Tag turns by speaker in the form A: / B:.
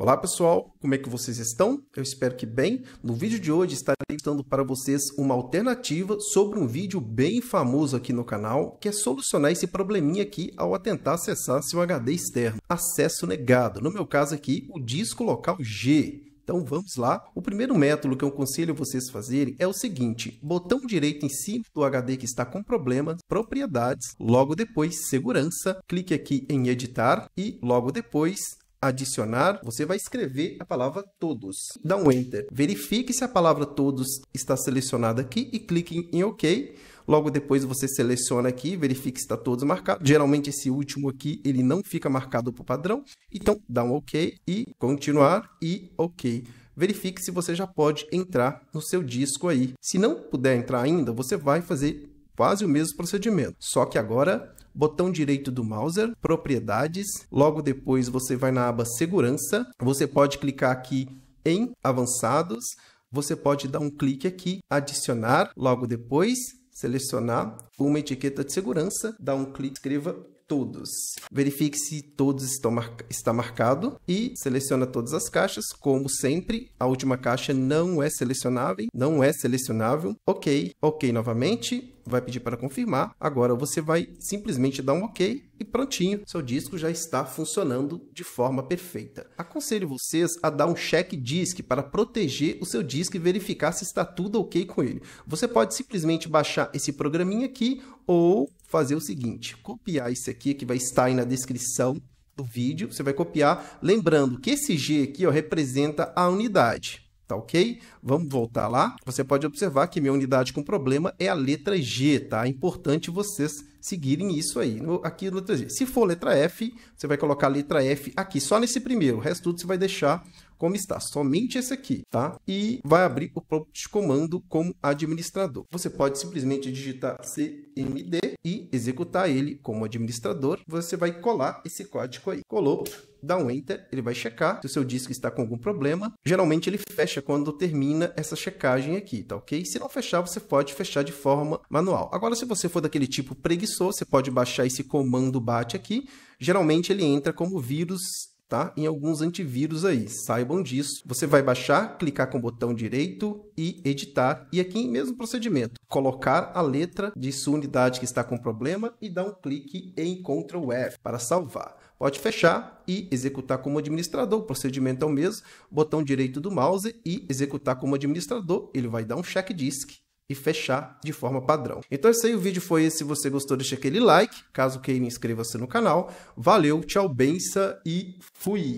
A: Olá pessoal, como é que vocês estão? Eu espero que bem. No vídeo de hoje estarei dando para vocês uma alternativa sobre um vídeo bem famoso aqui no canal, que é solucionar esse probleminha aqui ao tentar acessar seu HD externo. Acesso negado, no meu caso aqui, o disco local G. Então vamos lá. O primeiro método que eu aconselho vocês fazerem é o seguinte: botão direito em cima do HD que está com problemas, propriedades, logo depois segurança, clique aqui em editar e logo depois adicionar, você vai escrever a palavra todos. Dá um enter. Verifique se a palavra todos está selecionada aqui e clique em OK. Logo depois você seleciona aqui, verifique se está todos marcados. Geralmente esse último aqui, ele não fica marcado por padrão. Então, dá um OK e continuar e OK verifique se você já pode entrar no seu disco aí. Se não puder entrar ainda, você vai fazer quase o mesmo procedimento, só que agora botão direito do mouse, propriedades, logo depois você vai na aba segurança, você pode clicar aqui em avançados, você pode dar um clique aqui, adicionar, logo depois selecionar uma etiqueta de segurança, dar um clique, escreva todos. Verifique se todos estão mar... está marcado e seleciona todas as caixas. Como sempre, a última caixa não é selecionável, não é selecionável. OK, OK novamente, vai pedir para confirmar. Agora você vai simplesmente dar um OK e prontinho, seu disco já está funcionando de forma perfeita. Aconselho vocês a dar um check disk para proteger o seu disco e verificar se está tudo ok com ele. Você pode simplesmente baixar esse programinha aqui ou fazer o seguinte: copiar isso aqui que vai estar aí na descrição do vídeo. Você vai copiar, lembrando que esse G aqui ó, representa a unidade. Tá ok? Vamos voltar lá. Você pode observar que minha unidade com problema é a letra G, tá? É importante vocês seguirem isso aí. No, aqui, letra G. Se for letra F, você vai colocar a letra F aqui, só nesse primeiro. O resto tudo você vai deixar como está, somente esse aqui, tá? E vai abrir o prompt comando como administrador. Você pode simplesmente digitar cmd e executar ele como administrador. Você vai colar esse código aí. Colou, dá um enter, ele vai checar se o seu disco está com algum problema. Geralmente ele fecha quando termina essa checagem aqui, tá ok? Se não fechar, você pode fechar de forma manual. Agora, se você for daquele tipo preguiçoso, você pode baixar esse comando bat aqui. Geralmente ele entra como vírus tá? Em alguns antivírus aí, saibam disso. Você vai baixar, clicar com o botão direito e editar. E aqui, mesmo procedimento, colocar a letra de sua unidade que está com problema e dar um clique em Ctrl F para salvar. Pode fechar e executar como administrador. O procedimento é o mesmo, botão direito do mouse e executar como administrador. Ele vai dar um check disk e fechar de forma padrão. Então esse aí o vídeo foi esse. Se você gostou, deixa aquele like. Caso queira, inscreva-se no canal. Valeu, tchau, benção e fui!